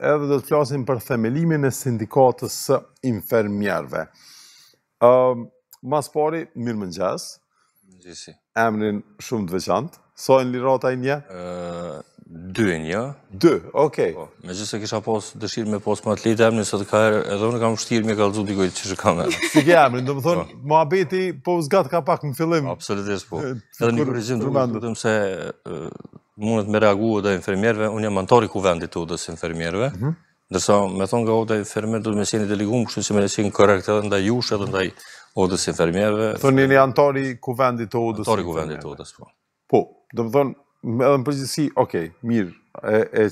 edhe do të flasim për themelimin e sindikatës së infermjerve. Ehm, pari, mirë më në gjësi. Emrin shumë të veçantë. Sojnë lirata i ehm, një? Dë i një. Dë, okej. Po, me gjithë se kisha posë dëshirë me posë më emrin, se të ka herë edhe unë kam shtirë me kalëzut i gojtë që shë kam e. Si ke emrin, do më thonë, më po vëzgatë po ka pak në fillim. Absolutisht, po. Edhe një kërëzim, dhe më të më të mundet me reagu edhe infermierve, unë jam antari i kuvendit të udës infermierve, mhm. ndërsa me thonë nga udës infermierve du të me sjeni delegum, kështu që me le sjeni korekt edhe ndaj jush edhe ndaj udës infermierve. Thënë një antar i kuvendit të udës Antar i kuvendit të udës, po. Po, dhe më thonë, edhe në përgjithësi, okej, okay, mirë, e,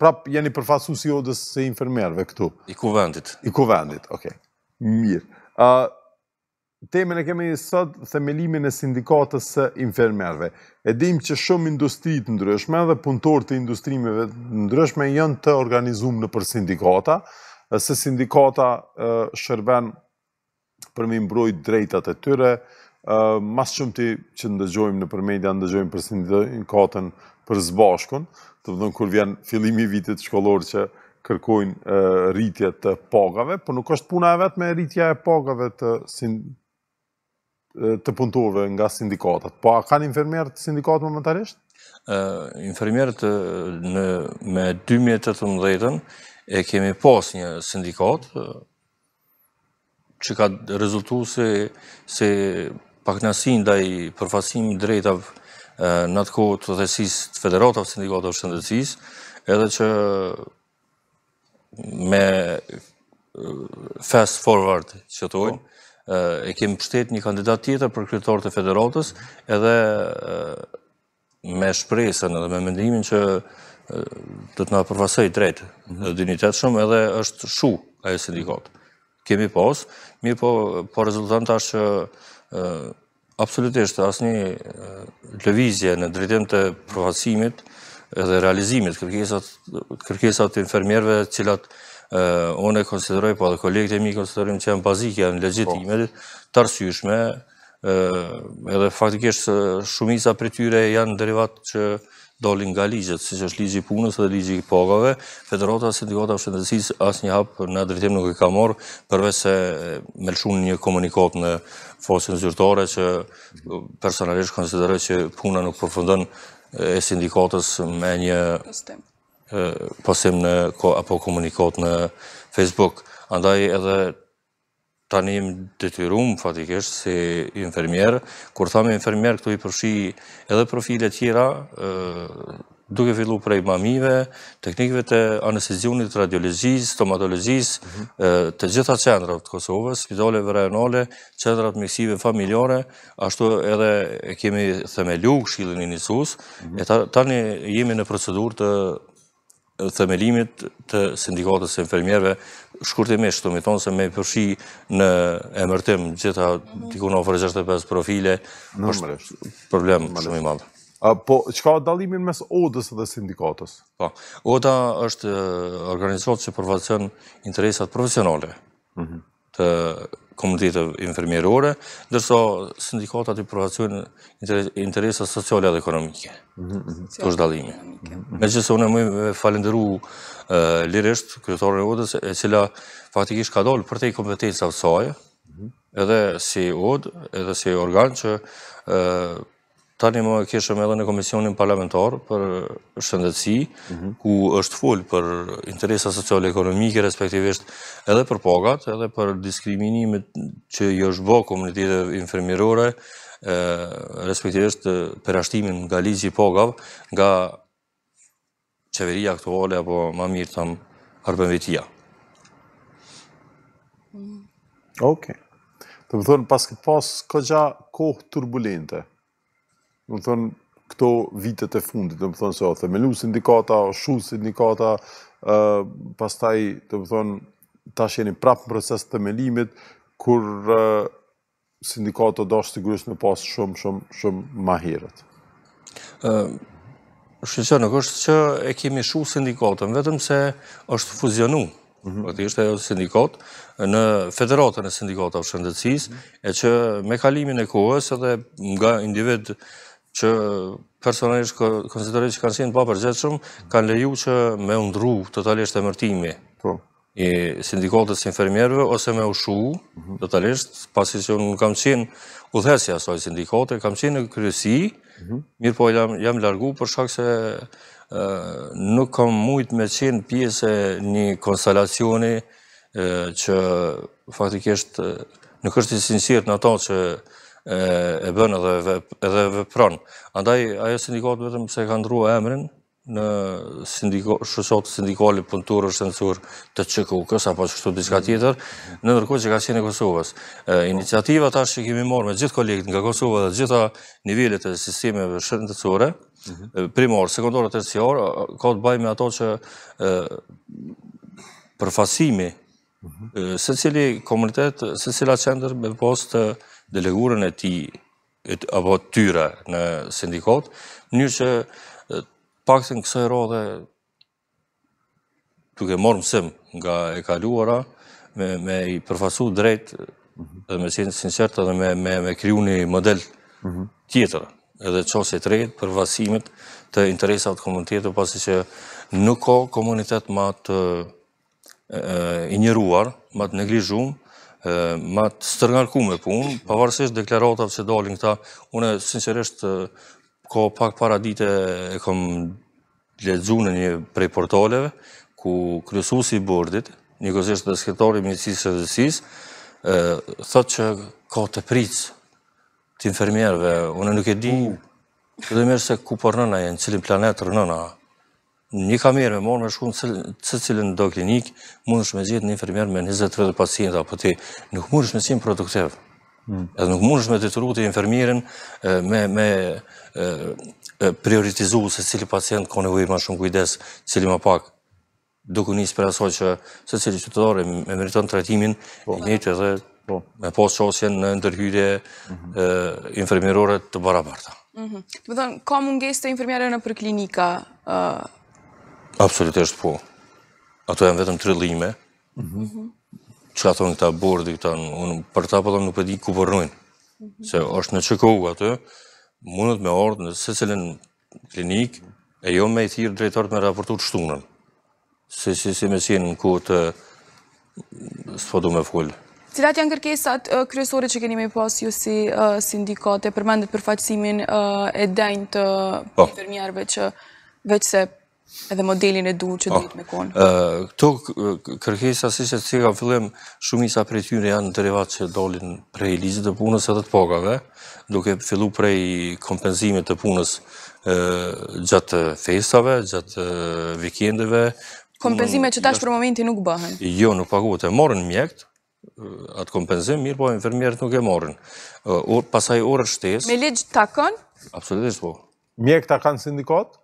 prap jeni përfasu si udës e infermierve këtu. I kuvendit. I kuvendit, okej, okay. mirë temën e kemi sot themelimin e sindikatës së infermerve. E dim që shumë industri të ndryshme dhe punëtorë të industrimeve të ndryshme janë të organizuar në për sindikata, se sindikata shërben për me mbrojt drejtat e tyre, e, mas shumë ti që ndëgjojmë në përmedja, ndëgjojmë për sindikatën për zbashkun, të vëdhën kur vjen fillimi vitit shkollor që kërkojnë rritje të pagave, por nuk është puna e vetë me rritja e pagave të, të punëtorëve nga sindikatat. Po, a kanë infermerët sindikatë momentarisht? Infermerët me 2018-ën e kemi pas një sindikatë që ka rezultu se paknasin dhe i përfasim drejtav në të kohë të thesis të federatav sindikatëve shëndëcis, edhe që me fast forward që të po. ojnë, e kemi pështet një kandidat tjetër për kryetor të federatës, edhe me shpresën edhe me mendimin që të të nga përfasaj drejtë në mhm. dynitet shumë edhe është shu a e sindikatë. Kemi pas, mi po, po rezultant është që absolutisht asë një lëvizje në drejtim të përfasimit edhe realizimit kërkesat të infermierve cilat unë e konsideroj, po dhe kolegët e mi konsiderojmë që janë bazik, janë legjitime, po. të arsyshme, edhe faktikisht shumisa për tyre janë derivat që dolin nga ligjet, si që është ligji punës edhe ligji pagave, federata, sindikata, është asë një hapë në adritim nuk e ka morë, përve se me një komunikot në fosën zyrtore që personalisht konsideroj që puna nuk përfundën e sindikatës me një pasim po në, apo komunikot në Facebook. Andaj edhe tani jem detyrum fatikisht si infermier, kur thamë infermier këtu i përshi edhe profile tjera, duke fillu prej mamive, teknikve të anestezionit, radiologjis, stomatologjis, të gjitha qendrat të Kosovës, spitale vërajonale, qendrat miksive familjore, ashtu edhe kemi themelu këshilin i njësus, e tani jemi në procedur të themelimit të sindikatës e infermjerve, shkurtimisht të mi thonë se me përshi në emërtim gjitha tikun ofre 65 profile, është problem shumë i madhë. Po, qka dalimin mes odës dhe sindikatës? Po, oda është organizatë që përvacion interesat profesionale mhm. të komunitetet infirmierore, dërso sindikatat i provacion interesat sociale dhe ekonomike. Të mhm, mhm. është dalimi. Me që se unë e më me falenderu lirisht, kryetorën e odës, e cila faktikisht ka dollë për te i kompetencë avësaje, mhm. edhe si odë, edhe si organ që Tani më keshëm edhe në Komisionin Parlamentar për shëndetësi, ku është full për interesa social-ekonomike, respektivisht edhe për pagat, edhe për diskriminimit që jë jo është bëhë komunitetet infermirore, respektivisht për ashtimin nga Ligji pagav, nga qeveria aktuale, apo ma mirë të më arpenvetia. Oke. Të më thonë, pas këtë pas, këtë gja kohë turbulente? Oke të thonë, këto vitet e fundit, të më thonë se o themelu sindikata, o shu sindikata, pas taj të më thonë, ta sheni prapë në proces të themelimit, kur sindikata do të gërës në pas shumë, shumë, shumë ma herët. Shqeqër, nuk është që e kemi shu sindikata, në vetëm se është fuzionu, për mhm. ishte e o sindikat, në federatën e sindikata për shëndëtsis, e që me kalimin e kohës, edhe nga individ që personalisht konsideroj që kanë qenë pa përgjithshëm, kanë leju që me ndru totalisht emërtimi po. i sindikatës së infermierëve ose me ushu mhm. totalisht, pasi që unë kam qenë udhëhesja asaj sindikate, kam qenë në kryesi, mhm. mirë po jam, jam largu për shkak se nuk kam mujt me qenë pjese një konstelacioni që faktikisht nuk është i sinqirt në ato që e bënë edhe vepranë. Andaj, ajo sindikatë vetëm se ka ndrua emrin në shësotë sindikali punëturë është të nësurë të qëkë u qështu diska mhm. tjetër, në nërkoj që ka qenë e Kosovës. Iniciativa ta që kemi morë me gjithë kolegët nga Kosovë dhe gjitha nivellit e sistemeve shëndëtësore, mhm. primorë, sekundorë, të të ka të baj me ato që përfasimi mhm. se cili komunitet, se cila qender me post delegurën e ti apo tyre në sindikot, një që pak të në e rodhe tuk e morë mësim nga e kaluara me i përfasu drejt dhe me qenë sinësert dhe me kryu një model tjetër edhe qose të rejtë për vasimit të interesat komunitetë, pasi që nuk ko komunitet ma të injeruar, ma të neglijshumë, ma të stërngarku me punë, pavarësisht deklaratave që dalin këta, une sinceresht ko pak para dite e kom ledzu në një prej portaleve, ku kryesusi i bordit, një kësështë dhe i medicisë e dhësisë, thot që ka të pricë të infermierve. une nuk e di, këtë dhe mërë se ku për po nëna e në cilin planetë rënëna, një kamerë me morë me shku në cë cilën do klinikë, mund është me zhjetë një infermer me 23 pacientë, apo ti nuk mund është me simë produktiv, hmm. edhe nuk mund është me detyru të infermerin me prioritizu se cili pacient ka nevojë ma shumë kujdes, cili ma pak, duku njësë për aso që se cili qytetore me meriton të po. i njëtë edhe po. me posë qosjen në ndërhyrje mhm. infermerore të barabarta. Mhm. Të më thonë, ka munges të infermerin në për klinika, Absolutisht po. Ato janë vetëm tre linjë. që mhm. Çka thonë këta bordi këta, unë për ta po nuk e di ku po Se është në çiko atë, mundet me ordë në secilën klinik e jo me i thirr drejtarët me raportu të shtunën. Se si se më sinë ku të sfodu me fol. Cilat janë kërkesat kryesore që keni me pas ju si sindikate përmendet për faqësimin e denjtë të po. infermierëve që veç se edhe modelin e duhet që ah, duhet me konë. Këto kërkesa, si që të si ka shumisa për e tyre janë derivat që dolin prej lizit të punës edhe të pagave, duke fillu prej kompenzimit të punës gjatë festave, gjatë vikendeve. Kompenzime që tash për momenti nuk bëhen? Jo, nuk pagu, morën mjekt, atë kompenzim, mirë po e nuk e morën. Pasaj orë shtesë... Me legjë takon? Absolutisht po. Mjekta kanë sindikatë?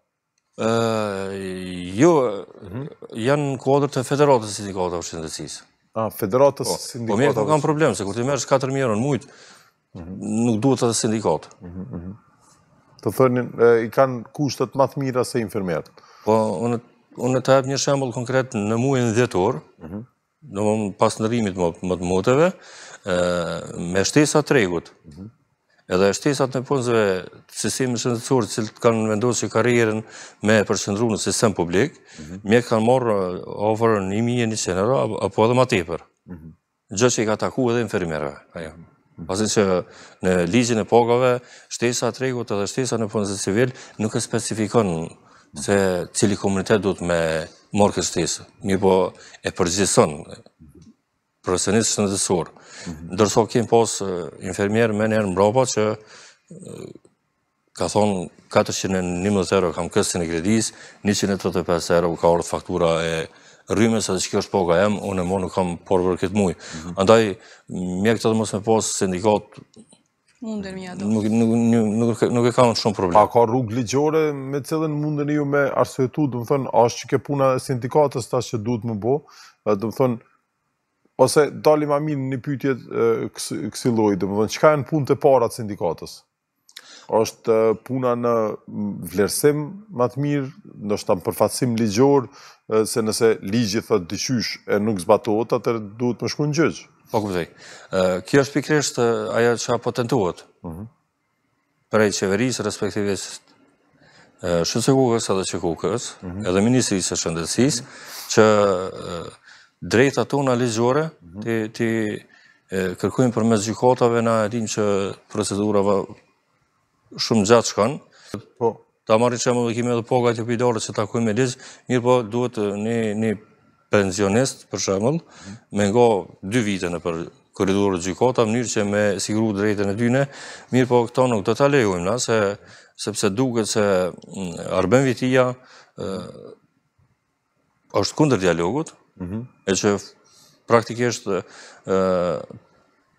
Jo, janë në kodrë të federatës sindikata për shëndecis. A, federatës po, sindikata? Po, mjerë të po kam problem, se kur të mërë shkatër mjerë në mujtë, nuk duhet të të sindikata. Të thërnin, i kanë kushtët matë mira se infirmerët? Po, unë të hebë një shembol konkret në mujën dhjetor, të orë, në pasë nërimit më të motëve, me shtesa tregut, edhe shtesat në punëzve të sistemi shëndetësorë që kanë vendosë që karierën me përshëndru në sistem publik, mhm. mjek kanë morë ofërën 1.100 euro, apo edhe ma tepër. Mhm. Gjë që i ka taku edhe infermierëve. Mhm. Pasin që në ligjën e pogave, shtesat regut edhe shtesa në punëzve civil nuk e specifikon se cili komunitet du të me morë kështesë. mi po e përgjithëson profesionistë shëndetësor. Mhm. Ndërso kemë pos infermierë me njerë mbropa që ka thonë 411 euro kam kësën e kredis, 135 euro ka orët faktura e rrimës, edhe që kjo është poga em, unë e mo nuk kam porëbër këtë mujë. Mhm. Andaj, mjek të të mos me posë do. nuk e kam shumë problem. A ka rrugë ligjore me cilën mundën ju me arsvetu, dëmë thënë, ashtë që ke puna sindikatës ta që duhet më bo, dëmë thënë, Ose dalim amin minë një pytjet kësi lojtë, më dhënë, qëka e në punë të parat sindikatës? është puna në vlerësim më të mirë, në është të përfatsim ligjor, se nëse ligjit të dëqysh e nuk zbatohet, atër duhet më shku në gjëgjë. Pa po, këmë kjo është pikrështë aja që apotentuot, mhm. prej qeverisë, respektivisë, shënëse kukës, edhe që kukës, mhm. edhe ministrisë shëndësisë, që drejta tona ligjore, mhm. të kërkujmë për mes gjukatave, na e që procedura va shumë gjatë shkanë. Po, ta marri që më dhe dhe poga të pidale që ta me ligjë, mirë po duhet një pensionist për shemëll, mhm. me nga dy vite në për koridurë të mënyrë njërë që me siguru drejten e dyne, mirë po këta nuk të ta lejojmë, na, se sepse duke se mm, arben vitia është kunder dialogut, Mhm. E që praktikisht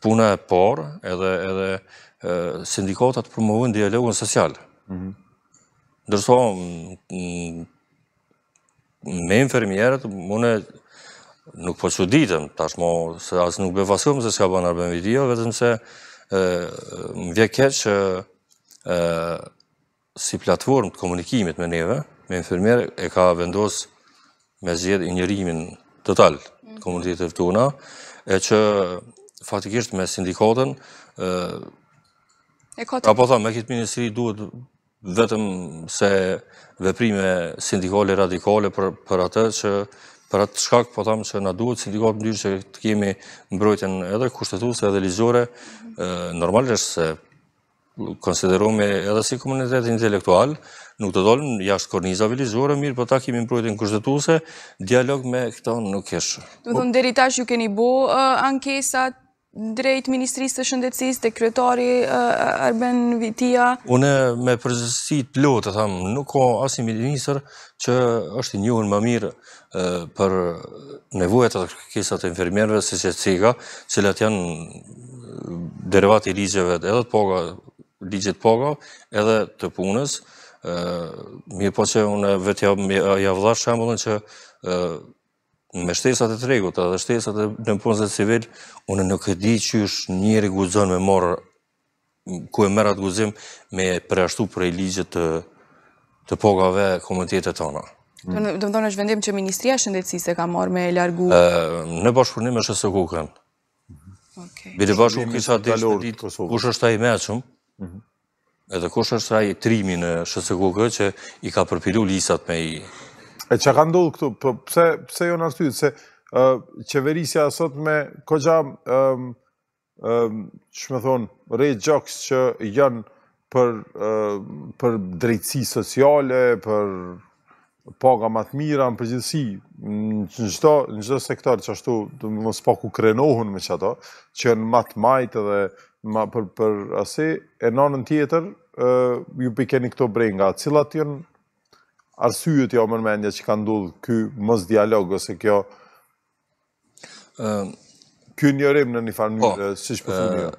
puna e por, edhe sindikotat përmohën dialogën sësial. Mhm. Ndërso, mm, me infermjerët, mune nuk po që ditëm, tashmo, se asë nuk befasëm, se s'ka banë arbenve video, vetëm se më vjeke që si platform të komunikimit me neve, me infermierët, e ka vendosë me zjedhë i njërimin total komunitetet tona, e që fatikisht me sindikatën, apo thamë, me kitë ministri duhet vetëm se veprime sindikale radikale për atë që për atë shkak, po thamë, që na duhet sindikatë më dyrë që të kemi mbrojtjen edhe kushtetuse edhe ligjore, normalisht se konsiderume edhe si komunitet intelektual, nuk të dolën jashtë korniza vilizuarë, mirë, për po ta kemi mbrojtën kushtetuse, dialog me këto nuk eshë. Të dhënë, deri tash ju keni bo ankesat, drejt Ministrisë të Shëndecisë të Kryetari Arben Vitia? Une me përgjësi të plotë, të thamë, nuk ko asim i njësër që është njuhën më mirë për nevojët atë kërkesat e infermierëve, se që cika, cilat janë derivati ligjeve edhe të poga ligjit poga edhe të punës. Mirë po që unë vetë javëdhar shambullën që me shtesat e tregut edhe shtesat e në punës dhe civil, unë nuk e di që është njëri guzon me morë, ku e merat guzim me preashtu për e ligjit të të pogave komunitetet tona. Do më thonë është vendim që Ministria Shëndetsis ka marrë me largu? Në bashkëpërnim është së kukën. Bidë bashkëpërnim kësa të ditë kush është ta i meqëm, Mhm. Edhe kush është saj e trimi në Shësëkuk që i ka përpilu lisat me i... E që ka ndullë këtu, pëse po, jo në arstujtë, se qeverisja asot me kogja, shme thonë, rejt gjoks që janë për drejtësi sociale, për paga matë mira, në përgjithësi, në gjithë sektor që ashtu, dhe më spaku po krenohën me që ato, që janë matë majtë dhe ma për për asë e nonën tjetër uh, ju pikeni këto brenga cilat janë arsyet jo më që ka ndodhur ky mos dialog ose kjo ë uh, ky njerëm në një po, farë mënyrë oh, si po thonë uh,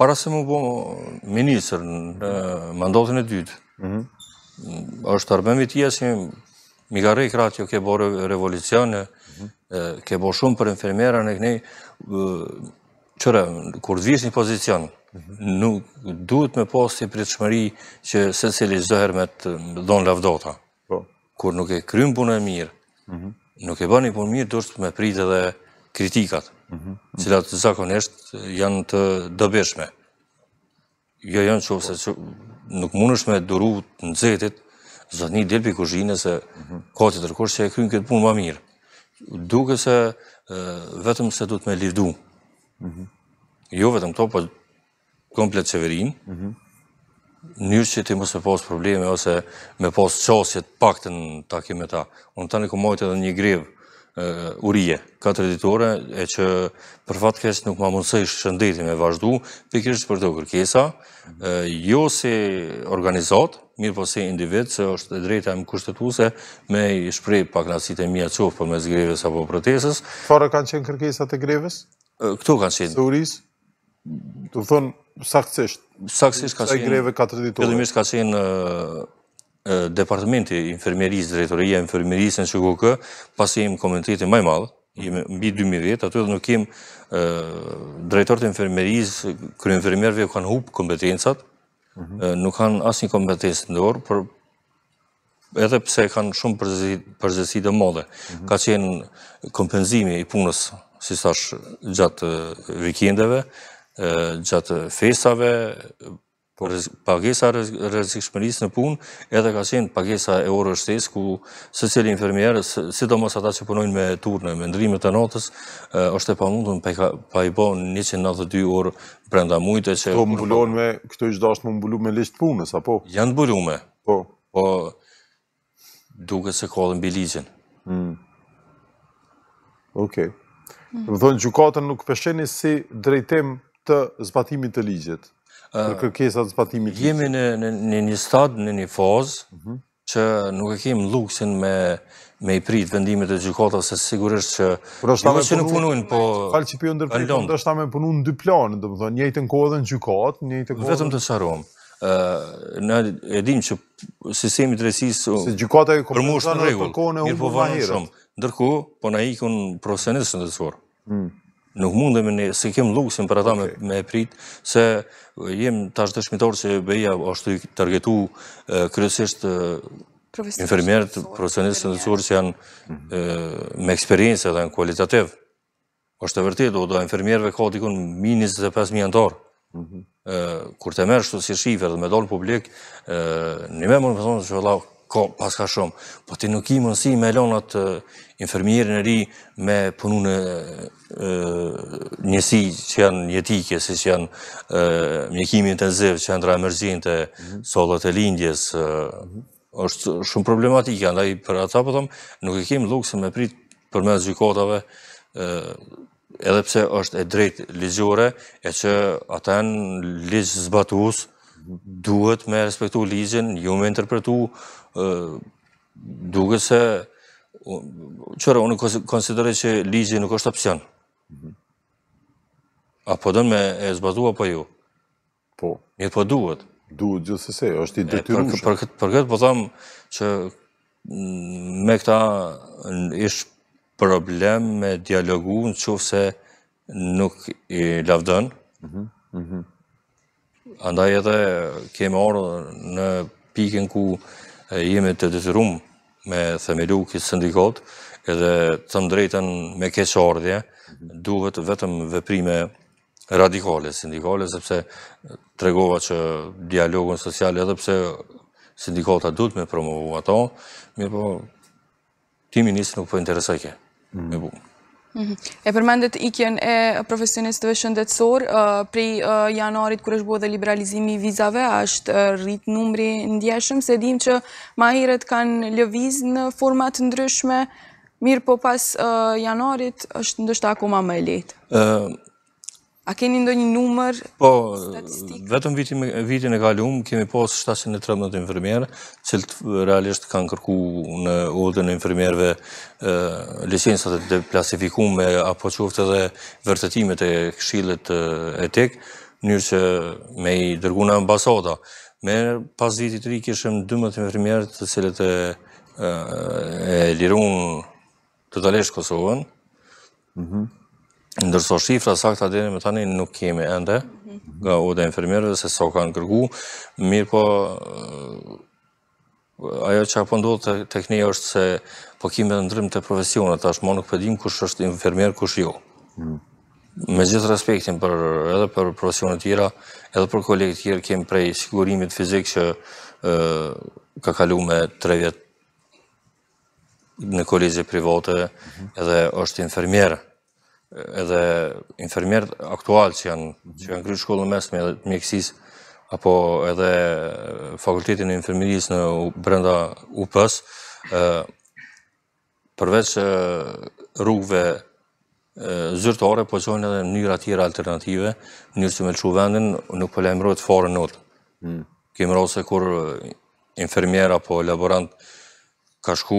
para se më bëj minister në mandatin e dytë ë mhm. është arbëmi ti si mi garë ke bërë revolucione, ë mhm. ke bërë shumë për infermierën e kënej Qëra, kur të vishë një pozicion, nuk duhet me posë të pritë që se cili zëher me të donë lavdota. Po. Kur nuk e krymë punë e mirë, nuk e bani punë mirë, duhet me pritë edhe kritikat, cilat zakonisht janë të dëbeshme. Jo janë që që nuk mund është me duru të nëzetit, zëtë një delpi kushinë se kati tërkosh që e krymë këtë punë ma mirë. Duke se vetëm se duhet me lirdu. Jo vetëm këto, po komplet qeverin, mhm. njërë që ti me posë probleme, ose me posë qasjet pak të në e ta. Unë tani ku mojtë edhe një grevë, urije, katër ditore, e që për fatë kështë nuk ma mundësej shëndetim e vazhdu, për kështë për të kërkesa, jo si organizat, mirë po si individ, që është e drejta më kushtetuse, me i shprej pak nësit e mija qofë për mes greves apo protesës. Fara kanë qenë kërkesat e greves? Këtu kanë qenë? Së uris, të thonë, saksisht. Saksisht ka qenë. Së greve ka ditore. reditore. Këtë mirës ka qenë Departementi Infermeris, Drejtoria Infermeris në Shukukë, pasi imë komentitit maj malë, jemi mbi 2000 vjetë, aty dhe nuk imë Drejtor të Infermeris, kërë infermerve kanë hupë kompetencat, nuk kanë asë një kompetencë në dorë, për edhe pse kanë shumë përzesit dhe modhe. Ka qenë kompenzimi i punës si sash gjatë vikindeve, gjatë fesave, po pagesa rezikshmëris në punë, edhe ka qenë pagesa e orë shtesë, ku së cili infermierës, si do mos ata që punojnë me turnë, me ndrimet e notës, është e pa mundën pa i bo 192 orë brenda mujtë. Këto po mbulon me, këto i gjdo është më mbulu me listë punës, apo? Janë mbulu me, po, po duke se kodhën dhe mm. Okej. Dhe më thonë, gjukatën nuk pësheni si drejtem të zbatimit të ligjet, për kërkesat zbatimit të ligjet. Jemi në një një stadë, në një fazë, mhm. që nuk e kemë luksin me me i pritë vendimit e gjukata, se sigurisht që... Për po po është ta me punuin, po... Falë që ndërpër, për është ta me në dy planë, dhe më dhe njëjtë në kohë dhe në gjukat, njëjtë në kohë... Vetëm të sarom. Në edhim që sistemi të resisë... Se gjukata e komunitën në të e po unë Ndërku, po na ikun profesionistë shëndetësor. Hmm. Nuk mundem dhe se kem lukësim për ata me e pritë, se jem tash të shmitorë që bëja është të targetu kërësisht infermjerët, profesionistë të shëndetësorë që janë hmm. me eksperiencë edhe në kualitativë. është të vërtit, do da infermjerëve ka të ikun minis dhe Kur të mërështu si shifër dhe me dollë publik, një me më në përsonë që vëllau, ka paska shumë, po ti nuk i mënësi me lonat infermierin e ri me punune njësi që janë jetike, si që janë mjekimi intenziv, që janë dra emergjinte, mhm. solët e lindjes, është shumë problematike, andaj për ata pëtëm, po nuk i kemë lukë me pritë për me zykotave, edhe pse është e drejtë ligjore, e që ata janë ligjë zbatuusë, duhet me respektu ligjen, ju me interpretu, duke se, Qërë, unë konsideroj që ligjen nuk është opcion. Apo dënë me e zbatu, apo ju? Po. Një po duhet. Duhet se, është i për shumë. Për këtë po thamë që mm, me këta ish problem me dialogu në qëfë se nuk i lavdën, mhm, mhm. Andaj edhe kemë orë në pikën ku jemi të dëtërum me themelu kisë sindikot edhe të më drejten me keqë ardhje, duhet vetëm veprime radikale sindikale sepse tregova që dialogën social, edhe pse sindikata duhet me promovu ato, mirë po ti ministrë nuk po interesojke. Mm-hmm. Mhm. E përmendet ikjen e profesionistëve shëndetsor, pri januarit kër është buhet dhe liberalizimi i vizave, është rritë numri ndjeshëm, se dim që mahirët kanë lëviz në format ndryshme, mirë po pas januarit është ndështë akoma me letë? A keni ndo një numër po, statistikë? Po, vetëm vitin e kalium, kemi pos 713 infirmierë, cilë realisht kanë kërku në odën e infirmierëve lisensat dhe plasifikume, apo qoftë dhe vërtetimet e këshillet e tek, njërë që me i dërguna në basota. Merë pas vitit ri, kishëm 12 infirmierë të cilët e lirun të dalesh Kosovën, mhm. Ndërso shifra sakta dhere më tani nuk kemi ende nga ode infirmerëve se so kanë kërgu, mirë po ajo që apo ndodhë të tekni është se po kime të ndrym të profesionet, ashtë ma nuk pëdim po kush është infirmer, kush jo. Mm. Me gjithë respektin për edhe për profesionet tjera, edhe për kolegët tjera kemi prej sigurimit fizik që ka kalu me tre vjetë në kolizje private mhm. edhe është infirmerë edhe infermierët aktual që janë që kanë kryer shkollën mes me edhe mjekësis apo edhe fakultetin e infermierisë në brenda UPS ë përveç rrugëve zyrtare po çojnë edhe njëra mënyra të tjera alternative, mënyrë që më çu vendin, nuk po lajmërohet fare not. Hmm. Kemë rrose kur infermiera po laborant ka shku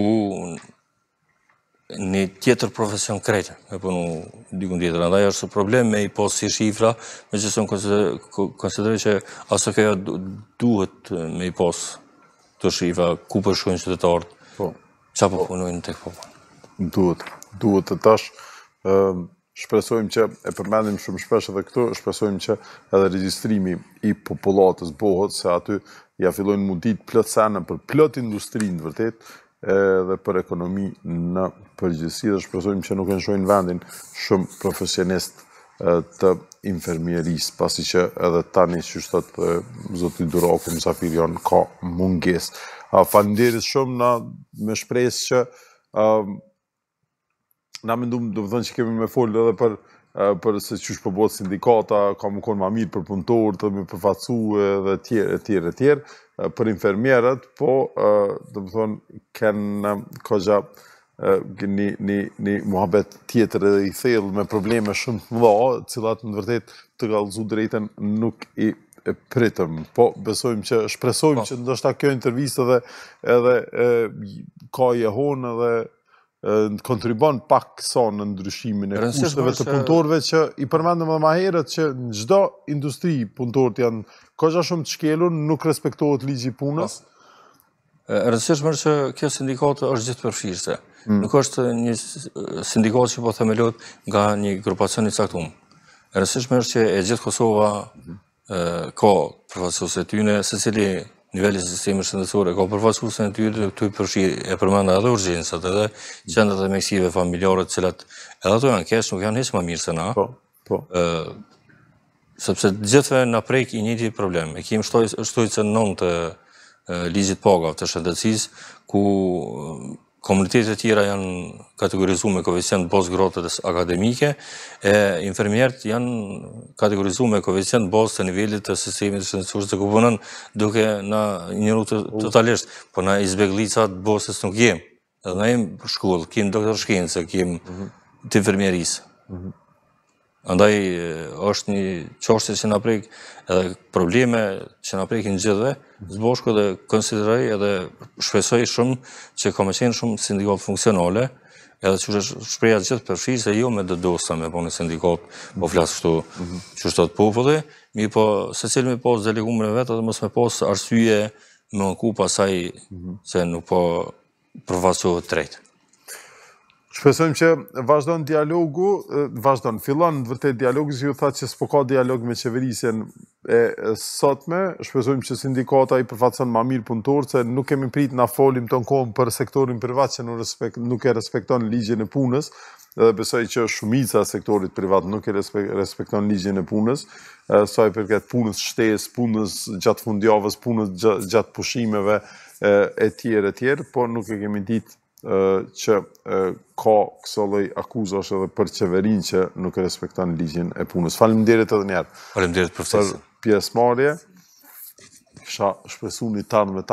një tjetër profesion krejtë, me punu dikun tjetër. Ndaj është problem me i posë si shifra, me që se më konsideri që asë këja duhet me i posë të shifra, ku për po shkojnë qytetarët, po. qa për po punojnë të këpohën. Duhet, duhet të tash. Shpresojmë që, e përmendim shumë shpesh edhe këtu, shpresojmë që edhe registrimi i populatës bohët, se aty ja fillojnë mundit plët senën për plët industrinë, vërtet, dhe për ekonomi në përgjithsi dhe shpresojmë që nuk e nëshojnë vendin shumë profesionist të infermieris, pasi që edhe tani që shtët zotit Duroku Mësafirion ka munges. Falinderit shumë na me shpres që na me ndumë do të thënë që kemi me folë edhe për për se që është përbohet po sindikata, ka më konë më mirë për punëtorë, të më përfacu dhe tjerë, tjerë, tjerë, për infermierët, po, do të thonë, kënë ka një, një, muhabet tjetër edhe i thellë me probleme shumë të mdo, cilat në vërtet të galzu drejten nuk i e pritëm, po besojmë që shpresojmë po. që ndoshta kjo intervistë edhe edhe ka je dhe kontribon pak sa në ndryshimin e Rënsit kushteve të punëtorëve që i përmendëm më herët që në çdo industri punëtorët janë kozha shumë të shkelur, nuk respektohet ligji punës rëndësishmë është që kjo sindikat është gjithë përfshirëse. Mm. Nuk është një sindikat që po themelot nga një grupacion një caktum. Rëndësishmë është që e gjithë Kosova mm-hmm. ka përfasurës e tyne, se cili nivelli sistemi shëndetësore ka përfasurës të tyre, të të përfshirë e përmenda edhe urgjinsat edhe qëndet e meksive familjarët cilat edhe ato janë kesh nuk janë hisë ma mirë se na. Po, po. Sëpse gjithëve në prejkë i njëti problem. E kemë shtojtë se nëmë të Lizit paga të shëndetësisë ku komunitetet tjera janë kategorizuar me koeficient bos grotës akademike e infermierët janë kategorizuar me koeficient bos të nivellit të sistemit të shëndetësisë të kuponën, duke na një rrugë totalisht po na izbeglica të bosës nuk jemi edhe na jemi shkollë kim doktor shkencë kim mhm. të infermierisë mhm. Andaj është një qështje që në prejkë edhe probleme që në prejkë në gjithve, zboshko dhe konsideraj edhe shpesoj shumë që ka me qenë shumë sindikat funksionale, edhe që është shpreja gjithë përfisë dhe jo me dëdosa me po në sindikat, po flasë shtu që është të mi po se cilë me posë delegumën e vetë edhe mos me posë arsyje me në ku pasaj mhm. se nuk po përfasohet drejtë. Shpesojmë që vazhdojnë dialogu, vazhdojnë, fillon vërtet dialogu, si ju tha që s'po ka dialog me qeverisjen e sotme, shpesojmë që sindikata i përfatëson ma mirë punëtorë, që nuk kemi prit në folim të në për sektorin privat që nuk e respekton ligjën e punës, dhe besoj që shumica sektorit privat nuk e respekton ligjën e punës, saj përket punës shtes, punës gjatë fundjavës, punës gjatë pushimeve, e tjerë, e tjerë, por nuk e kemi ditë që ka kësa lej akuzash edhe për qeverin që nuk respektan ligjin e punës. Falim dirit edhe njerë. Falim dirit profesor. Për pjesë marje, kësha shpesu një tanë me tanë.